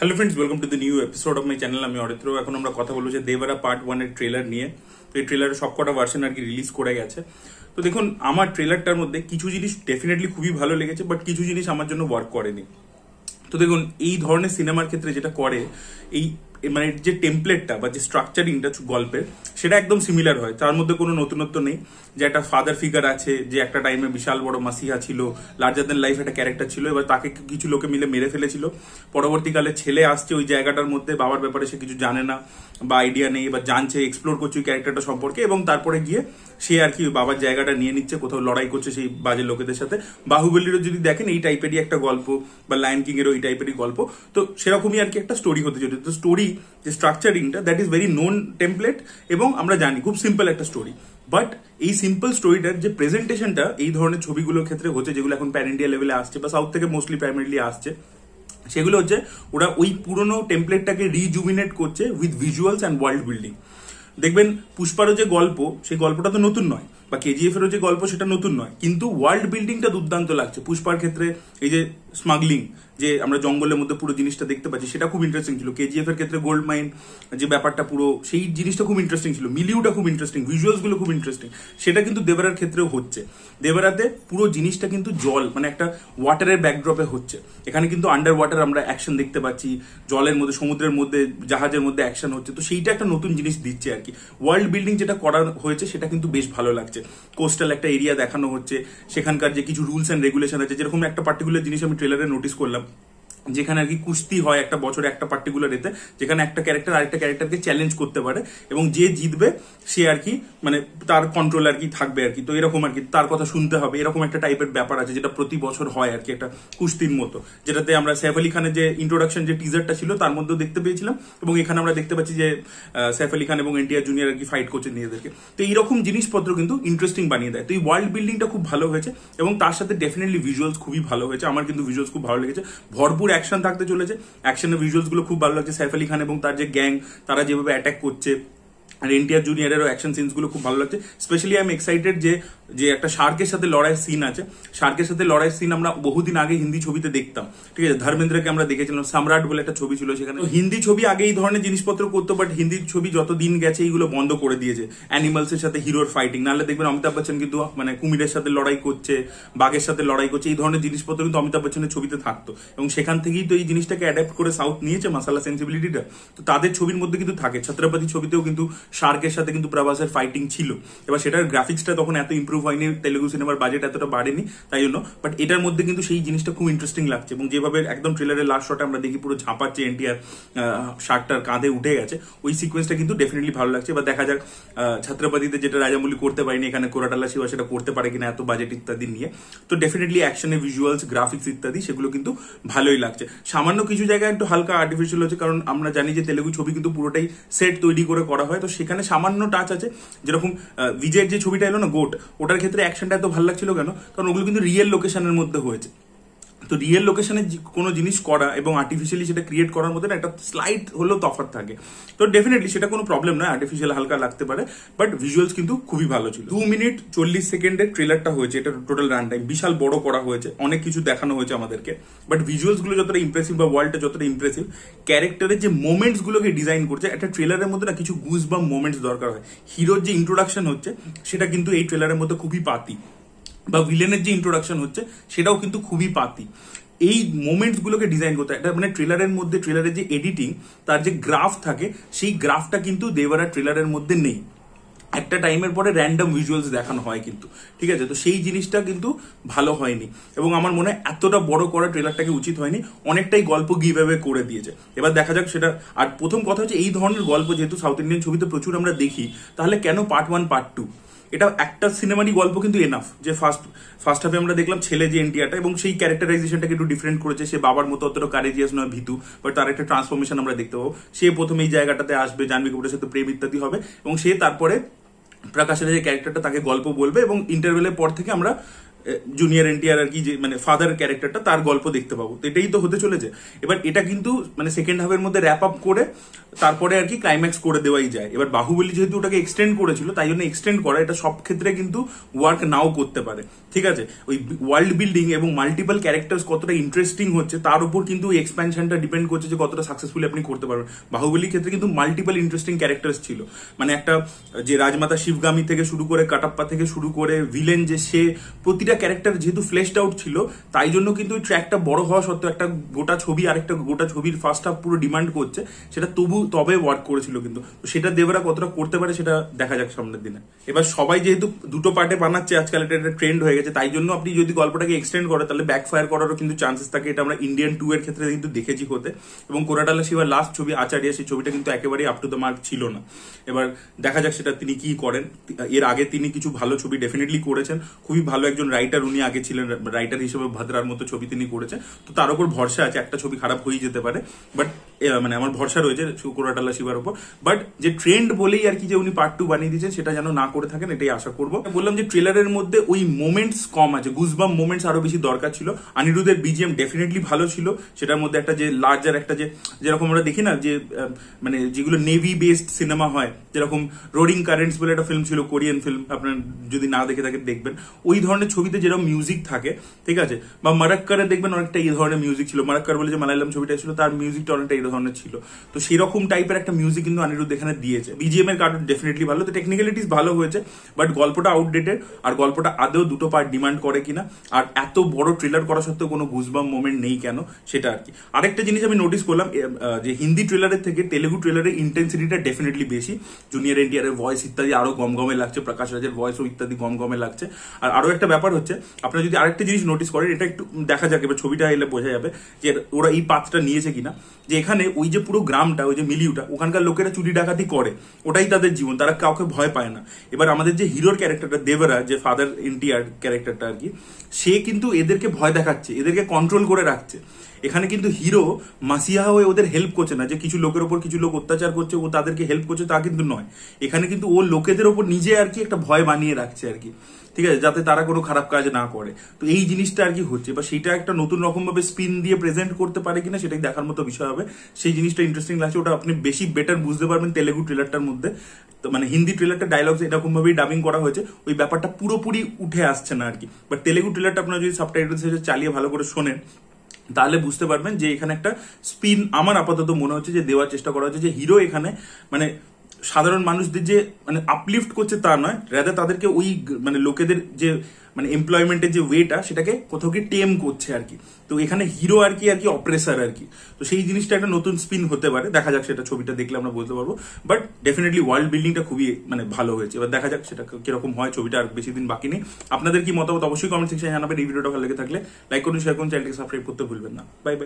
hello friends welcome to the new episode of my channel আমি অরিত্র এখন আমরা কথা বলবো যে দেবারা পার্ট ওয়ানের ট্রেলার নিয়ে তো এই ট্রেলারের সব কটা ভার্সন আর কি রিলিজ করে গেছে তো দেখুন আমার ট্রেলারটার মধ্যে কিছু জিনিস ডেফিনেটলি খুবই ভালো লেগেছে বাট কিছু জিনিস আমার জন্য ওয়ার্ক করেনি তো দেখুন এই ধরনের সিনেমার ক্ষেত্রে যেটা করে এই মানে যে টেমপ্লেটটা বা যে স্ট্রাকচারিংটা গল্পের সেটা একদম সিমিলার হয় তার মধ্যে কোনো নতুনত্ব নেই যে একটা ফাদার ফিগার আছে যে একটা টাইমে বিশাল বড় মাসিহা ছিল লার্জার দেন লাইফ একটা ক্যারেক্টার ছিল এবার তাকে কিছু লোকে মিলে মেরে ফেলেছিল পরবর্তীকালে ছেলে আসছে ওই জায়গাটার মধ্যে বাবার ব্যাপারে সে কিছু জানে না বা আইডিয়া নেই বা জানছে এক্সপ্লোর করছে ওই ক্যারেক্টারটা সম্পর্কে এবং তারপরে গিয়ে সে আর কি বাবার জায়গাটা নিয়ে নিচ্ছে কোথাও লড়াই করছে সেই বাজে লোকেদের সাথে বাহুবলিরও যদি দেখেন এই টাইপেরই একটা গল্প বা লাইন কিংয়েরও এই টাইপেরই গল্প তো সেরকমই আর কি একটা স্টোরি হতে চলেছে তো স্টোরি যে স্ট্রাকচারিংটা that is very known template এবং আমরা জানি খুব সিম্পল একটা স্টোরি বাট এই সিম্পল স্টোরিটার যে প্রেজেন্টেশনটা এই ধরনের ছবিগুলোর ক্ষেত্রে হচ্ছে যেগুলো এখন প্যান ইন্ডিয়া লেভেলে আসছে বা সাউথ থেকে মোস্টলি প্রাইমারিলি আসছে সেগুলো হচ্ছে ওরা ওই পুরনো টেমপ্লেটটাকে রিজুভিনেট করছে with visuals and world building দেখবেন পুষ্পারও যে গল্প সেই গল্পটা তো নতুন নয় বা কেজিএফ এরও যে গল্প সেটা নতুন নয় কিন্তু ওয়ার্ল্ড বিল্ডিংটা দুর্দান্ত লাগছে পুষ্পার ক্ষেত্রে এই যে স্মাগলিং যে আমরা জঙ্গলের মধ্যে পুরো জিনিসটা দেখতে পাচ্ছি সেটা খুব ইন্টারেস্টিং ছিল কেজিএফ এর ক্ষেত্রে গোল্ড মাইন যে ব্যাপারটা পুরো সেই জিনিসটা খুব ইন্টারেস্টিং ছিল মিলিউটা খুব ইন্টারেস্টিং গুলো খুব ইন্টারেস্টিং সেটা কিন্তু দেবেরার ক্ষেত্রেও হচ্ছে দেবেরাতে পুরো জিনিসটা কিন্তু জল মানে একটা ওয়াটারের ব্যাকড্রপে হচ্ছে এখানে কিন্তু আন্ডার ওয়াটার আমরা অ্যাকশন দেখতে পাচ্ছি জলের মধ্যে সমুদ্রের মধ্যে জাহাজের মধ্যে অ্যাকশন হচ্ছে তো সেইটা একটা নতুন জিনিস দিচ্ছে আর কি ওয়ার্ল্ড বিল্ডিং যেটা করা হয়েছে সেটা কিন্তু বেশ ভালো লাগছে হচ্ছে কোস্টাল একটা এরিয়া দেখানো হচ্ছে সেখানকার যে কিছু রুলস অ্যান্ড রেগুলেশন আছে যেরকম একটা পার্টিকুলার জিনিস আমি ট্রেলারে নোটিস করলাম যেখানে আর কি কুস্তি হয় একটা বছরে একটা পার্টিকুলার এতে যেখানে একটা ক্যারেক্টার আরেকটা ক্যারেক্টারকে চ্যালেঞ্জ করতে পারে এবং যে জিতবে সে আর কি মানে তার কন্ট্রোল আর কি থাকবে আর কি তো এরকম আর কি তার কথা শুনতে হবে এরকম একটা টাইপের ব্যাপার আছে যেটা প্রতি বছর হয় আর কি একটা কুস্তির মতো যেটাতে আমরা সাইফ আলী খানের যে ইন্ট্রোডাকশন যে টিজারটা ছিল তার মধ্যেও দেখতে পেয়েছিলাম এবং এখানে আমরা দেখতে পাচ্ছি যে সাইফ আলী খান এবং এনটিআর জুনিয়র আর কি ফাইট করছে নিজেদেরকে তো এইরকম জিনিসপত্র কিন্তু ইন্টারেস্টিং বানিয়ে দেয় তো এই ওয়ার্ল্ড বিল্ডিংটা খুব ভালো হয়েছে এবং তার সাথে ডেফিনেটলি ভিজুয়ালস খুবই ভালো হয়েছে আমার কিন্তু ভিজুয়ালস খুব ভালো লেগেছে ভরপুর অ্যাকশন থাকতে চলেছে অ্যাকশনের ভিজুয়ালসগুলো খুব ভালো লাগছে সাইফ আলি খান এবং তার যে গ্যাং তারা যেভাবে অ্যাটাক করছে আর এনটিআর জুনিয়ারেরও অ্যাকশন সিনসগুলো খুব ভালো লাগছে স্পেশালি আই এম এক্সাইটেড যে যে একটা শার্কের সাথে লড়াইয়ের সিন আছে শার্কের সাথে লড়াইয়ের সিন আমরা বহুদিন আগে হিন্দি ছবিতে দেখতাম ঠিক আছে ধর্মেন্দ্রকে আমরা দেখেছিলাম সম্রাট বলে একটা ছবি ছিল সেখানে হিন্দি ছবি আগে এই ধরনের জিনিসপত্র করতো বাট হিন্দির ছবি যত দিন গেছে এইগুলো বন্ধ করে দিয়েছে অ্যানিমালসের সাথে হিরোর ফাইটিং নাহলে দেখবেন অমিতাভ বচ্চন কিন্তু মানে কুমিরের সাথে লড়াই করছে বাঘের সাথে লড়াই করছে এই ধরনের জিনিসপত্র কিন্তু অমিতাভ বচ্চনের ছবিতে থাকতো এবং সেখান থেকেই তো এই জিনিসটাকে অ্যাডাপ্ট করে সাউথ নিয়েছে মাসালা সেন্সিবিলিটিটা তো তাদের ছবির মধ্যে কিন্তু থাকে ছত্রপতি ছবিতেও কিন্তু শার্কের সাথে কিন্তু প্রভাসের ফাইটিং ছিল এবার সেটার গ্রাফিক্সটা তখন এত ইম্প্রুভ হয়নি তেলেগু সিনেমার বাজেট এতটা বাড়েনি তাই জন্য বাট এটার মধ্যে কিন্তু সেই জিনিসটা খুব ইন্টারেস্টিং লাগছে এবং যেভাবে একদম ট্রেলারের লাস্ট শটে আমরা দেখি পুরো ঝাঁপাচ্ছে এনটিআর শার্কটার কাঁধে উঠে গেছে ওই সিকোয়েন্সটা কিন্তু ডেফিনেটলি ভালো লাগছে এবার দেখা যাক ছাত্রপাতিতে যেটা রাজামৌলি করতে পারিনি এখানে কোরাটালা শিবা সেটা করতে পারে কিনা এত বাজেট ইত্যাদি নিয়ে তো ডেফিনেটলি অ্যাকশনে ভিজুয়ালস গ্রাফিক্স ইত্যাদি সেগুলো কিন্তু ভালোই লাগছে সামান্য কিছু জায়গায় একটু হালকা আর্টিফিশিয়াল হচ্ছে কারণ আমরা জানি যে তেলেগু ছবি কিন্তু পুরোটাই সেট তৈরি করে করা হয় তো সেখানে সামান্য টাচ আছে যেরকম বিজয়ের যে ছবিটা এলো না গোট ওটার ক্ষেত্রে অ্যাকশনটা এত ভালো লাগছিল কেন কারণ ওগুলো কিন্তু রিয়েল লোকেশনের মধ্যে হয়েছে তো রিয়েল লোকেশনে কোনো জিনিস করা এবং আর্টিফিশিয়ালি সেটা ক্রিয়েট করার মধ্যে একটা স্লাইট হলেও তফাত থাকে তো ডেফিনেটলি সেটা কোনো প্রবলেম নয় আর্টিফিশিয়াল হালকা লাগতে পারে বাট ভিজুয়ালস কিন্তু খুবই ভালো ছিল দু মিনিট চল্লিশ সেকেন্ডের ট্রেলারটা হয়েছে এটা টোটাল রান টাইম বিশাল বড় করা হয়েছে অনেক কিছু দেখানো হয়েছে আমাদেরকে বাট ভিজুয়ালসগুলো যতটা ইমপ্রেসিভ বা ওয়ার্ল্ডটা যতটা ইমপ্রেসিভ ক্যারেক্টারের যে মোমেন্টসগুলোকে ডিজাইন করছে একটা ট্রেলারের মধ্যে না কিছু গুজ বা মোমেন্টস দরকার হয় হিরোর যে ইন্ট্রোডাকশন হচ্ছে সেটা কিন্তু এই ট্রেলারের মধ্যে খুবই পাতি বা ভিলেনের যে ইন্ট্রোডাকশন হচ্ছে সেটাও কিন্তু খুবই পাতি এই মোমেন্টস গুলোকে ডিজাইন করতে এটা মানে ট্রেলারের মধ্যে ট্রেলারের যে এডিটিং তার যে গ্রাফ থাকে সেই গ্রাফটা কিন্তু দেবারা ট্রেলারের মধ্যে নেই একটা টাইমের পরে র্যান্ডম ভিজুয়ালস দেখানো হয় কিন্তু ঠিক আছে তো সেই জিনিসটা কিন্তু ভালো হয়নি এবং আমার মনে হয় এতটা বড় করা ট্রেলারটাকে উচিত হয়নি অনেকটাই গল্প গিভ করে দিয়েছে এবার দেখা যাক সেটা আর প্রথম কথা হচ্ছে এই ধরনের গল্প যেহেতু সাউথ ইন্ডিয়ান ছবিতে প্রচুর আমরা দেখি তাহলে কেন পার্ট ওয়ান পার্ট টু এটা একটা সিনেমারই গল্প কিন্তু এনাফ যে ফার্স্ট ফার্স্ট হাফে আমরা দেখলাম ছেলে যে এনটিআরটা এবং সেই ক্যারেক্টারাইজেশনটাকে একটু ডিফারেন্ট করেছে সে বাবার মতো অতটা কারেজিয়াস নয় ভিতু বাট তার একটা ট্রান্সফরমেশন আমরা দেখতে পাবো সে প্রথমে এই জায়গাটাতে আসবে জানবি কাপুরের সাথে প্রেম ইত্যাদি হবে এবং সে তারপরে প্রকাশের যে ক্যারেক্টারটা তাকে গল্প বলবে এবং ইন্টারভেলের পর থেকে আমরা জুনিয়র এনটিআর আর কি যে মানে ফাদার ক্যারেক্টারটা তার গল্প দেখতে পাবো তো এটাই তো হতে চলেছে এবার এটা কিন্তু মানে সেকেন্ড হাফের মধ্যে র্যাপ আপ করে তারপরে আর কি ক্লাইম্যাক্স করে দেওয়াই যায় এবার বাহুবলি যেহেতু ওটাকে এক্সটেন্ড করেছিল তাই জন্য এক্সটেন্ড করা এটা সব ক্ষেত্রে কিন্তু ওয়ার্ক নাও করতে পারে ঠিক আছে ওই ওয়ার্ল্ড বিল্ডিং এবং মাল্টিপল ক্যারেক্টার্স কতটা ইন্টারেস্টিং হচ্ছে তার উপর কিন্তু এক্সপ্যানশনটা ডিপেন্ড করছে যে কতটা সাকসেসফুলি আপনি করতে পারবেন বাহুবলির ক্ষেত্রে কিন্তু মাল্টিপল ইন্টারেস্টিং ক্যারেক্টার্স ছিল মানে একটা যে রাজমাতা শিবগামী থেকে শুরু করে কাটাপ্পা থেকে শুরু করে ভিলেন যে সে প্রতিটা ক্যারেক্টার যেহেতু ফ্লেশড আউট ছিল তাই জন্য কিন্তু ওই ট্র্যাকটা বড় হওয়া সত্ত্বেও একটা গোটা ছবি আর একটা গোটা ছবির ফার্স্ট হাফ পুরো ডিমান্ড করছে সেটা তবু তবে ওয়ার্ক করেছিল কিন্তু সেটা দেবরা কতটা করতে পারে সেটা দেখা যাক সামনের দিনে এবার সবাই যেহেতু দুটো পার্টে বানাচ্ছে আজকাল এটা একটা ট্রেন্ড হয়ে গেছে তাই জন্য আপনি যদি গল্পটাকে এক্সটেন্ড করে তাহলে ব্যাকফায়ার করারও কিন্তু চান্সেস থাকে এটা আমরা ইন্ডিয়ান টু এর ক্ষেত্রে কিন্তু দেখেছি হতে এবং কোরাডালা শিবার লাস্ট ছবি আচারিয়া সেই ছবিটা কিন্তু একেবারেই আপ টু দ্য মার্ক ছিল না এবার দেখা যাক সেটা তিনি কি করেন এর আগে তিনি কিছু ভালো ছবি ডেফিনেটলি করেছেন খুবই ভালো একজন রাইট রাইটার উনি আগে ছিলেন রাইটার হিসেবে ভাদ্রার মতো ছবি তিনি করেছে তো তার উপর ভরসা আছে একটা ছবি খারাপ হয়ে যেতে পারে বাট মানে আমার ভরসা রয়েছে কোরাটালা শিবার উপর বাট যে ট্রেন্ড বলেই আর কি যে উনি পার্ট টু বানিয়ে দিয়েছেন সেটা যেন না করে থাকেন এটাই আশা করবো বললাম যে ট্রেলারের মধ্যে ওই মোমেন্টস কম আছে গুজবাম মোমেন্টস আরো বেশি দরকার ছিল আনিরুদের বিজিএম ডেফিনেটলি ভালো ছিল সেটার মধ্যে একটা যে লার্জার একটা যে যেরকম আমরা দেখি না যে মানে যেগুলো নেভি বেসড সিনেমা হয় যেরকম রোডিং কারেন্টস বলে একটা ফিল্ম ছিল কোরিয়ান ফিল্ম আপনার যদি না দেখে থাকেন দেখবেন ওই ধরনের ছবি ছবিতে যেরকম মিউজিক থাকে ঠিক আছে বা মারাক্কারে দেখবেন অনেকটা এই ধরনের মিউজিক ছিল মারাক্কার বলে যে মালায়ালাম ছবিটা ছিল তার মিউজিকটা অনেকটা এই ধরনের ছিল তো সেরকম টাইপের একটা মিউজিক কিন্তু অনিরুদ্ধ এখানে দিয়েছে বিজিএম এর কার্ড ডেফিনেটলি ভালো তো টেকনিক্যালিটিস ভালো হয়েছে বাট গল্পটা আউটডেটেড আর গল্পটা আদৌ দুটো পার্ট ডিমান্ড করে কিনা আর এত বড় ট্রেলার করা সত্ত্বেও কোনো গুজবাম মোমেন্ট নেই কেন সেটা আর কি আরেকটা জিনিস আমি নোটিস করলাম যে হিন্দি ট্রেলারের থেকে তেলেগু ট্রেলারের ইন্টেন্সিটিটা ডেফিনেটলি বেশি জুনিয়র এনটিআর এর ভয়েস ইত্যাদি আরো গমগমে লাগছে প্রকাশ রাজের ভয়েসও ইত্যাদি গমগমে লাগছে আর আরো একটা ব্যাপার হচ্ছে আপনারা যদি আরেকটা জিনিস নোটিস করেন এটা একটু দেখা যাক এবার ছবিটা এলে বোঝা যাবে যে ওরা এই পাথটা নিয়েছে কিনা যে এখানে ওই যে পুরো গ্রামটা ওই যে মিলিউটা ওখানকার লোকেরা চুরি ডাকাতি করে ওটাই তাদের জীবন তারা কাউকে ভয় পায় না এবার আমাদের যে হিরোর ক্যারেক্টারটা দেবরা যে ফাদার ইন্টিয়ার ক্যারেক্টারটা আর কি সে কিন্তু এদেরকে ভয় দেখাচ্ছে এদেরকে কন্ট্রোল করে রাখছে এখানে কিন্তু হিরো মাসিয়া হয়ে ওদের হেল্প করছে না যে কিছু লোকের ওপর কিছু লোক অত্যাচার করছে ও তাদেরকে হেল্প করছে তা কিন্তু নয় এখানে কিন্তু ও লোকেদের ওপর নিজে আর কি একটা ভয় বানিয়ে রাখছে আর কি ঠিক আছে যাতে তারা কোনো খারাপ কাজ না করে তো এই জিনিসটা আর কি হচ্ছে বা সেটা একটা নতুন রকমভাবে স্পিন দিয়ে প্রেজেন্ট করতে পারে কিনা সেটাই দেখার মতো বিষয় হবে সেই জিনিসটা ইন্টারেস্টিং লাগছে ওটা আপনি বেশি বেটার বুঝতে পারবেন তেলেগু ট্রেলারটার মধ্যে তো মানে হিন্দি ট্রেলারটা ডায়লগস এরকমভাবেই ডাবিং করা হয়েছে ওই ব্যাপারটা পুরোপুরি উঠে আসছে না আর কি বাট তেলেগু ট্রেলারটা আপনার যদি সাবটাইটেলস চালিয়ে ভালো করে শোনেন তাহলে বুঝতে পারবেন যে এখানে একটা স্পিন আমার আপাতত মনে হচ্ছে যে দেওয়ার চেষ্টা করা হচ্ছে যে হিরো এখানে মানে সাধারণ মানুষদের যে মানে আপলিফট করছে তা নয় রেদার তাদেরকে ওই মানে লোকেদের যে মানে এমপ্লয়মেন্টের যে ওয়েটা সেটাকে কোথাও কি টেম করছে আর কি তো এখানে হিরো আর কি আর কি অপারেসার আর কি তো সেই জিনিসটা একটা নতুন স্পিন হতে পারে দেখা যাক সেটা ছবিটা দেখলে আমরা বলতে পারবো বাট ডেফিনেটলি ওয়ার্ল্ড বিল্ডিংটা খুবই মানে ভালো হয়েছে এবার দেখা যাক সেটা কিরকম হয় ছবিটা আর বেশি দিন বাকি নেই আপনাদের কি মতামত অবশ্যই কমেন্ট সেকশনে জানাবেন এই ভিডিওটা ভালো লেগে থাকলে লাইক করুন শেয়ার করুন চ্যানেলকে সাবস্ক্রাইব করতে ভুলবেন না বাই বাই